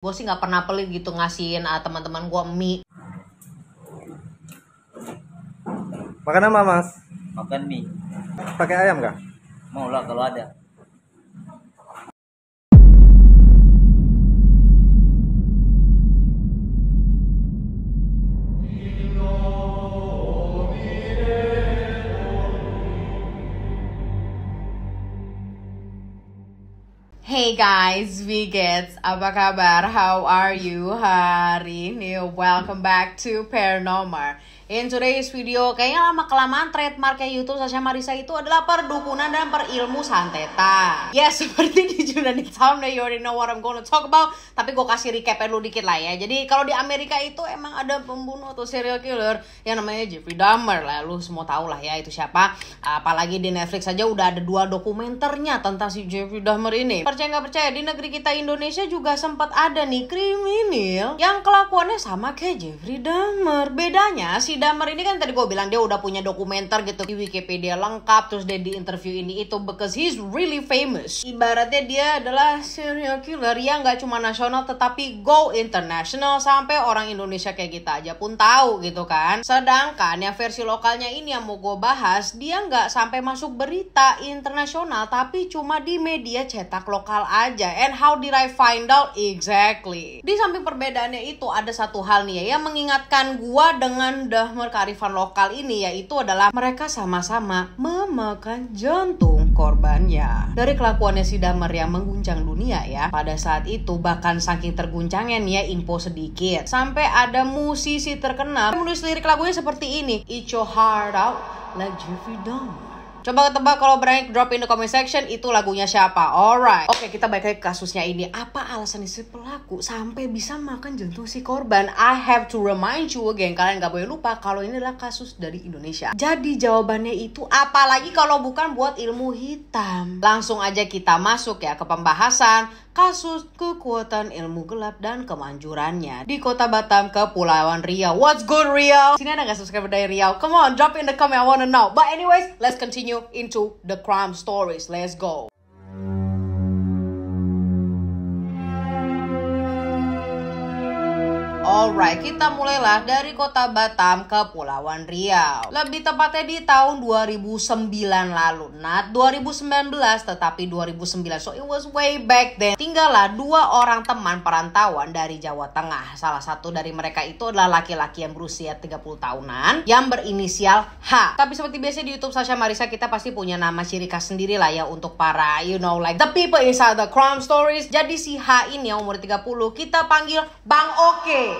gue sih nggak pernah pelit gitu ngasihin uh, teman-teman gue mie makan apa mas makan mie pakai ayam gak mau lah kalau ada Hey guys, vegans, apa kabar? How are you hari ini? Welcome back to Paranormal. In today's video, kayaknya lama kelamaan trademarknya YouTube Sasha Marisa itu adalah perdukunan dan perilmu santeta. Ya seperti di Junani Town, you already know what I'm gonna talk about. Tapi gue kasih recap lu dikit lah ya. Jadi kalau di Amerika itu emang ada pembunuh atau serial killer yang namanya Jeffrey Dahmer lah. Lu semua tau lah ya itu siapa. Apalagi di Netflix aja udah ada dua dokumenternya tentang si Jeffrey Dahmer ini. Percaya nggak percaya di negeri kita Indonesia juga sempat ada nih kriminal yang kelakuannya sama kayak Jeffrey Dahmer. Bedanya sih. Damer ini kan tadi gue bilang dia udah punya dokumenter gitu di Wikipedia lengkap terus dia di interview ini itu because he's really famous. Ibaratnya dia adalah serial killer yang gak cuma nasional tetapi go international sampai orang Indonesia kayak kita aja pun tahu gitu kan. Sedangkan yang versi lokalnya ini yang mau gue bahas dia nggak sampai masuk berita internasional tapi cuma di media cetak lokal aja. And how did I find out exactly? Di samping perbedaannya itu ada satu hal nih ya yang mengingatkan gue dengan The makmur kearifan lokal ini yaitu adalah mereka sama-sama memakan jantung korbannya. Dari kelakuannya si Damer yang mengguncang dunia ya, pada saat itu bahkan saking terguncangnya nih ya info sedikit. Sampai ada musisi terkenal menulis lirik lagunya seperti ini. It's your heart out like Jeffrey Dahmer. Coba tebak kalau berani drop in the comment section itu lagunya siapa. Alright. Oke, okay, kita balik ke kasusnya ini. Apa alasan si pelaku sampai bisa makan jantung si korban? I have to remind you again. Kalian gak boleh lupa kalau ini adalah kasus dari Indonesia. Jadi jawabannya itu apalagi kalau bukan buat ilmu hitam. Langsung aja kita masuk ya ke pembahasan kasus kekuatan ilmu gelap dan kemanjurannya di kota Batam, ke Pulauan Riau. What's good Riau? Sini ada nggak subscriber dari Riau? Come on, drop in the comment, I wanna know. But anyways, let's continue into the crime stories. Let's go. Alright, kita mulailah dari kota Batam ke Pulauan Riau. Lebih tepatnya di tahun 2009 lalu. Not 2019, tetapi 2009. So it was way back then. Tinggallah dua orang teman perantauan dari Jawa Tengah. Salah satu dari mereka itu adalah laki-laki yang berusia 30 tahunan yang berinisial H. Tapi seperti biasa di YouTube Sasha Marisa kita pasti punya nama ciri khas sendiri lah ya untuk para you know like the people inside the crime stories. Jadi si H ini yang umur 30 kita panggil Bang Oke.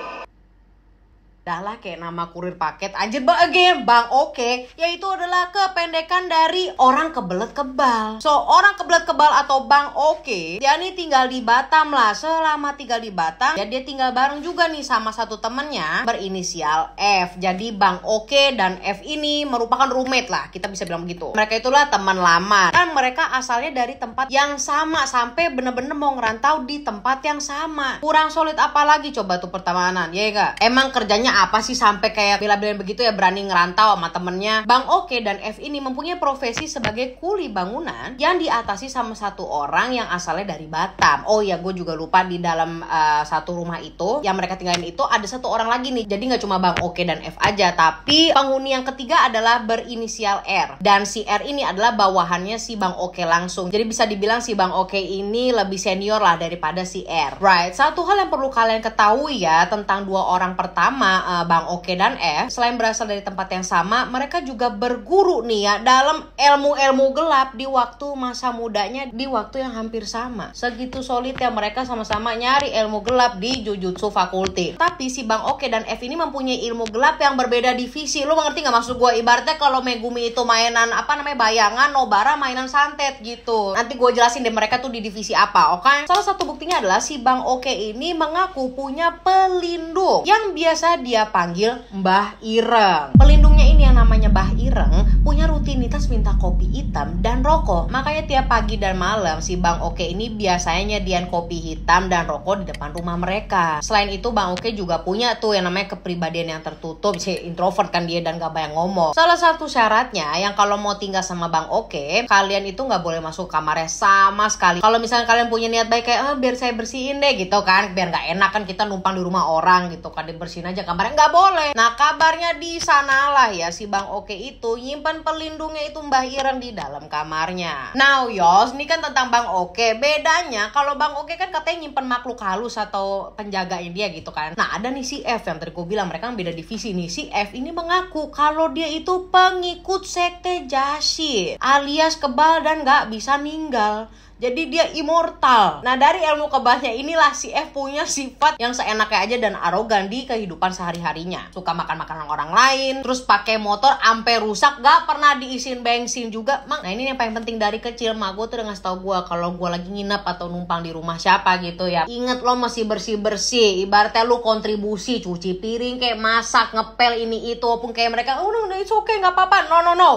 Dah lah kayak nama kurir paket aja bang oke okay, yaitu adalah kependekan dari orang kebelet kebal so orang kebelet kebal atau bang oke okay, dia ini tinggal di Batam lah selama tinggal di Batam ya dia tinggal bareng juga nih sama satu temennya berinisial F jadi bang oke okay dan F ini merupakan roommate lah kita bisa bilang begitu mereka itulah teman lama kan mereka asalnya dari tempat yang sama sampai bener-bener mau ngerantau di tempat yang sama kurang solid apalagi coba tuh pertemanan ya enggak emang kerjanya maksudnya apa sih sampai kayak bila bilang begitu ya berani ngerantau sama temennya. Bang Oke dan F ini mempunyai profesi sebagai kuli bangunan yang diatasi sama satu orang yang asalnya dari Batam. Oh ya, gue juga lupa di dalam uh, satu rumah itu yang mereka tinggalin itu ada satu orang lagi nih. Jadi nggak cuma Bang Oke dan F aja, tapi penghuni yang ketiga adalah berinisial R dan si R ini adalah bawahannya si Bang Oke langsung. Jadi bisa dibilang si Bang Oke ini lebih senior lah daripada si R. Right. Satu hal yang perlu kalian ketahui ya tentang dua orang pertama uh, Bang Oke dan F, selain berasal dari tempat yang sama, mereka juga berguru nih ya dalam ilmu-ilmu gelap di waktu masa mudanya di waktu yang hampir sama. Segitu solid ya mereka sama-sama nyari ilmu gelap di Jujutsu Fakulti. Tapi si Bang Oke dan F ini mempunyai ilmu gelap yang berbeda divisi. Lu mengerti nggak maksud gue? Ibaratnya kalau Megumi itu mainan apa namanya bayangan, Nobara mainan santet gitu. Nanti gue jelasin deh mereka tuh di divisi apa, oke? Okay? Salah satu buktinya adalah si Bang Oke ini mengaku punya pelindung yang biasa di dia panggil Mbah Ireng. Pelindungnya ini yang namanya Mbah Ireng punya rutinitas minta kopi hitam dan rokok. Makanya tiap pagi dan malam si Bang Oke ini biasanya nyediain kopi hitam dan rokok di depan rumah mereka. Selain itu Bang Oke juga punya tuh yang namanya kepribadian yang tertutup. Si introvert kan dia dan gak banyak ngomong. Salah satu syaratnya yang kalau mau tinggal sama Bang Oke, kalian itu gak boleh masuk kamarnya sama sekali. Kalau misalnya kalian punya niat baik kayak ah, biar saya bersihin deh gitu kan, biar gak enak kan kita numpang di rumah orang gitu kan dibersihin aja kamarnya Gak boleh. Nah kabarnya di sanalah ya si Bang Oke itu nyimpan pelindungnya itu Mbah Ireng di dalam kamarnya. Now Yos, ini kan tentang Bang Oke. Bedanya kalau Bang Oke kan katanya nyimpen makhluk halus atau penjagain dia gitu kan. Nah ada nih si F yang tadi gue bilang mereka kan beda divisi nih. Si F ini mengaku kalau dia itu pengikut sekte Jasi, alias kebal dan nggak bisa ninggal. Jadi dia immortal. Nah, dari ilmu kebahnya inilah si F punya sifat yang seenaknya aja dan arogan di kehidupan sehari-harinya. Suka makan makanan orang lain, terus pakai motor ampe rusak, gak pernah diisin bensin juga, Mang. Nah, ini yang paling penting dari kecil, Mak. Gue tuh udah ngasih tau gue kalau gue lagi nginep atau numpang di rumah siapa gitu ya. Ingat lo masih bersih-bersih, ibaratnya lo kontribusi cuci piring kayak masak, ngepel ini itu, walaupun kayak mereka, oh, udah, no, no, it's okay, nggak apa-apa. No, no, no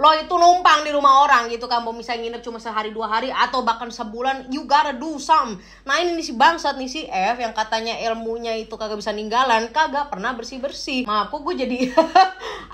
lo itu numpang di rumah orang gitu kan mau misalnya nginep cuma sehari dua hari atau bahkan sebulan you gotta do some nah ini si bangsat nih si F yang katanya ilmunya itu kagak bisa ninggalan kagak pernah bersih bersih maaf kok gue jadi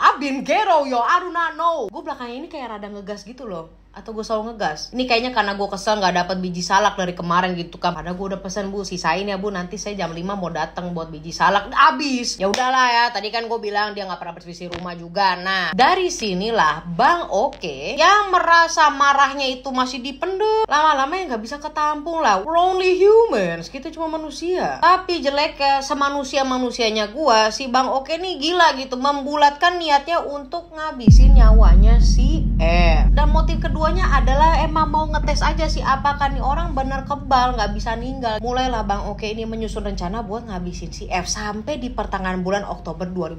abin gero yo I do gue belakangnya ini kayak rada ngegas gitu loh atau gue selalu ngegas ini kayaknya karena gue kesel nggak dapat biji salak dari kemarin gitu kan padahal gue udah pesen bu sisain ya bu nanti saya jam 5 mau datang buat biji salak abis ya udahlah ya tadi kan gue bilang dia nggak pernah bersih rumah juga nah dari sinilah bang oke yang merasa marahnya itu masih dipendek, lama-lama yang nggak bisa ketampung lah We're only humans kita cuma manusia tapi jelek ya semanusia manusianya gue si bang oke nih gila gitu membulatkan niatnya untuk ngabisin nyawanya si eh dan motif kedua pokoknya adalah emang mau ngetes aja sih apakah nih orang bener kebal nggak bisa ninggal mulailah Bang Oke ini menyusun rencana buat ngabisin si F sampai di pertengahan bulan Oktober 2009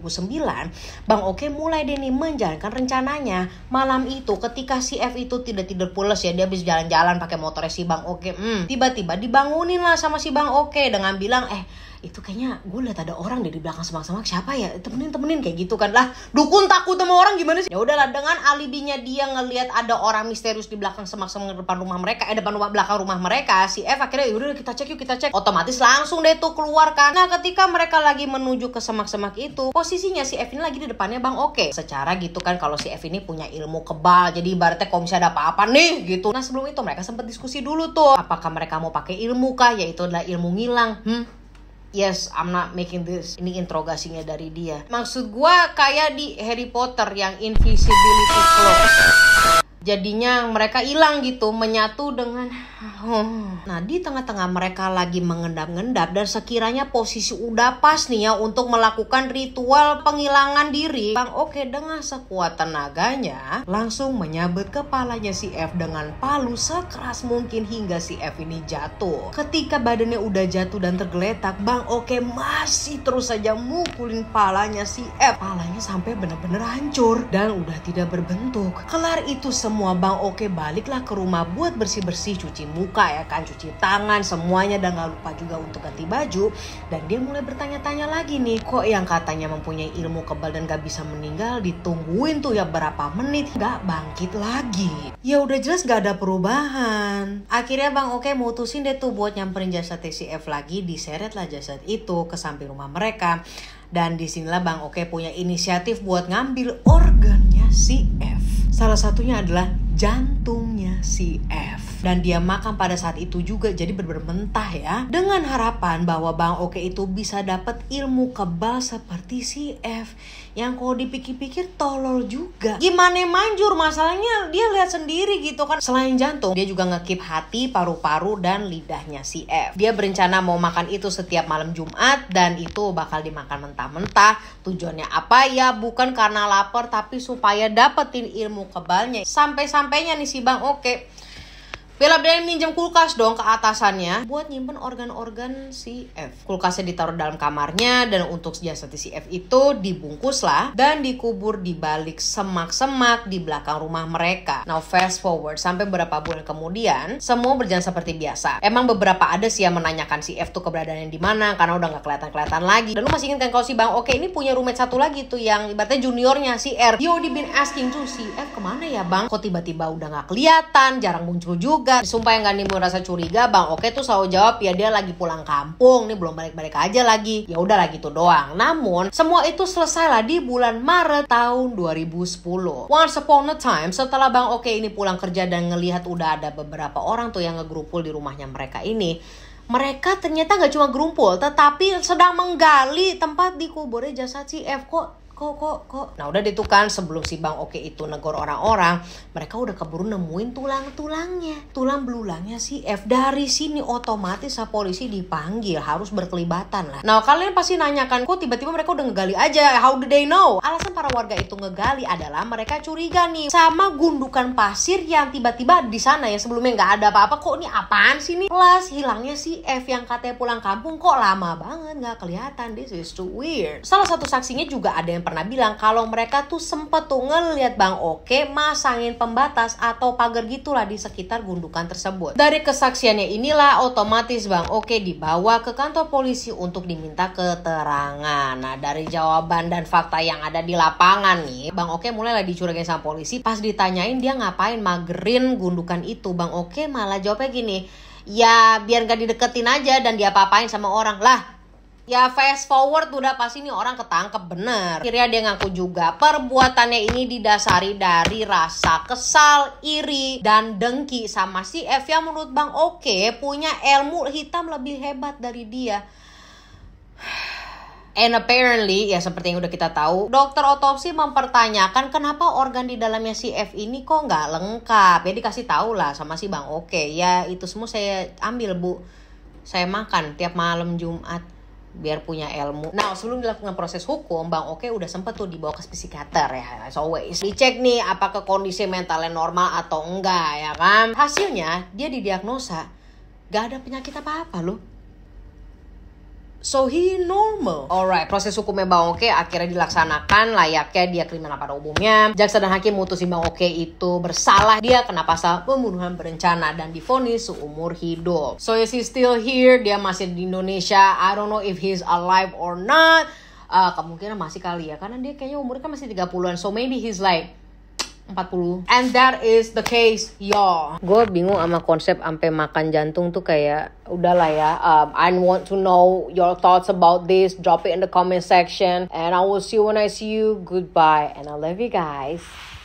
Bang Oke mulai deh nih menjalankan rencananya malam itu ketika si F itu tidak tidur pulas ya dia habis jalan-jalan pakai motor si Bang Oke hmm, tiba-tiba dibangunin lah sama si Bang Oke dengan bilang eh itu kayaknya gue liat ada orang dari belakang semak-semak siapa ya temenin temenin kayak gitu kan lah dukun takut sama orang gimana sih ya udahlah dengan alibinya dia ngelihat ada orang misterius di belakang semak-semak depan rumah mereka eh depan rumah belakang rumah mereka si F akhirnya yaudah kita cek yuk kita cek otomatis langsung deh tuh keluar kan nah ketika mereka lagi menuju ke semak-semak itu posisinya si F ini lagi di depannya bang Oke secara gitu kan kalau si F ini punya ilmu kebal jadi ibaratnya kalau misalnya ada apa-apa nih gitu nah sebelum itu mereka sempat diskusi dulu tuh apakah mereka mau pakai ilmu kah yaitu adalah ilmu ngilang hmm yes I'm not making this ini interogasinya dari dia maksud gua kayak di Harry Potter yang invisibility cloak jadinya mereka hilang gitu menyatu dengan nah di tengah-tengah mereka lagi mengendap-endap dan sekiranya posisi udah pas nih ya untuk melakukan ritual penghilangan diri Bang Oke dengan sekuat tenaganya langsung menyabet kepalanya si F dengan palu sekeras mungkin hingga si F ini jatuh ketika badannya udah jatuh dan tergeletak Bang Oke masih terus saja mukulin palanya si F palanya sampai benar-benar hancur dan udah tidak berbentuk kelar itu semua semua bang oke baliklah ke rumah buat bersih-bersih cuci muka ya kan cuci tangan semuanya dan gak lupa juga untuk ganti baju dan dia mulai bertanya-tanya lagi nih kok yang katanya mempunyai ilmu kebal dan gak bisa meninggal ditungguin tuh ya berapa menit gak bangkit lagi ya udah jelas gak ada perubahan akhirnya bang oke mutusin deh tuh buat nyamperin jasad TCF lagi diseretlah jasad itu ke samping rumah mereka dan disinilah Bang Oke punya inisiatif buat ngambil organnya si F. Salah satunya adalah jantungnya si F dan dia makan pada saat itu juga jadi benar mentah ya dengan harapan bahwa Bang Oke itu bisa dapat ilmu kebal seperti si F yang kalau dipikir-pikir tolol juga gimana manjur masalahnya dia lihat sendiri gitu kan selain jantung dia juga ngekip hati paru-paru dan lidahnya si F dia berencana mau makan itu setiap malam Jumat dan itu bakal dimakan mentah-mentah tujuannya apa ya bukan karena lapar tapi supaya dapetin ilmu kebalnya sampai-sampainya nih si Bang Oke Bella Bella minjem kulkas dong ke atasannya buat nyimpen organ-organ si F. Kulkasnya ditaruh dalam kamarnya dan untuk jasad si F itu dibungkus lah dan dikubur di balik semak-semak di belakang rumah mereka. Now fast forward sampai berapa bulan kemudian, semua berjalan seperti biasa. Emang beberapa ada sih yang menanyakan si F tuh keberadaannya di mana karena udah nggak kelihatan-kelihatan lagi. Dan lu masih ingin kan kalau si Bang Oke ini punya roommate satu lagi tuh yang ibaratnya juniornya si R. Yo, di been asking tuh si F kemana ya Bang? Kok tiba-tiba udah nggak kelihatan, jarang muncul juga juga sumpah yang gak nimbul rasa curiga bang oke tuh selalu jawab ya dia lagi pulang kampung nih belum balik-balik aja lagi ya udah lagi tuh doang namun semua itu selesai lah di bulan Maret tahun 2010 once upon a time setelah bang oke ini pulang kerja dan ngelihat udah ada beberapa orang tuh yang ngegrupul di rumahnya mereka ini mereka ternyata gak cuma gerumpul, tetapi sedang menggali tempat dikuburnya jasad si F. Kok kok kok kok nah udah itu kan sebelum si bang oke itu negor orang-orang mereka udah keburu nemuin tulang-tulangnya tulang belulangnya si F dari sini otomatis polisi dipanggil harus berkelibatan lah nah kalian pasti nanyakan kok tiba-tiba mereka udah ngegali aja how do they know alasan para warga itu ngegali adalah mereka curiga nih sama gundukan pasir yang tiba-tiba di sana ya sebelumnya nggak ada apa-apa kok ini apaan sih nih plus hilangnya si F yang katanya pulang kampung kok lama banget nggak kelihatan this is too weird salah satu saksinya juga ada yang pernah bilang kalau mereka tuh sempet tuh ngelihat Bang Oke masangin pembatas atau pagar gitulah di sekitar gundukan tersebut. Dari kesaksiannya inilah otomatis Bang Oke dibawa ke kantor polisi untuk diminta keterangan. Nah dari jawaban dan fakta yang ada di lapangan nih, Bang Oke mulai mulailah dicurigai sama polisi. Pas ditanyain dia ngapain magerin gundukan itu, Bang Oke malah jawabnya gini, ya biar gak dideketin aja dan diapa-apain sama orang lah Ya fast forward udah pasti ini orang ketangkep bener. Akhirnya dia ngaku juga perbuatannya ini didasari dari rasa kesal, iri, dan dengki sama si F yang menurut Bang Oke punya ilmu hitam lebih hebat dari dia. And apparently, ya seperti yang udah kita tahu, dokter otopsi mempertanyakan kenapa organ di dalamnya si F ini kok nggak lengkap. Ya dikasih tahu lah sama si Bang Oke. Ya itu semua saya ambil bu. Saya makan tiap malam Jumat biar punya ilmu. Nah, sebelum dilakukan proses hukum, Bang Oke udah sempet tuh dibawa ke psikiater ya, as always. Dicek nih apakah kondisi mentalnya normal atau enggak ya kan. Hasilnya dia didiagnosa gak ada penyakit apa-apa loh So he normal. Alright, proses hukumnya Bang Oke akhirnya dilaksanakan layaknya dia kriminal pada umumnya. Jaksa dan hakim mutusin Bang Oke itu bersalah. Dia kena pasal pembunuhan berencana dan difonis seumur hidup. So is he still here? Dia masih di Indonesia. I don't know if he's alive or not. Uh, kemungkinan masih kali ya karena dia kayaknya umurnya kan masih 30-an. So maybe he's like 40. And that is the case, y'all. Gue bingung sama konsep sampai makan jantung tuh kayak udahlah ya. Um, I want to know your thoughts about this. Drop it in the comment section. And I will see you when I see you. Goodbye. And I love you guys.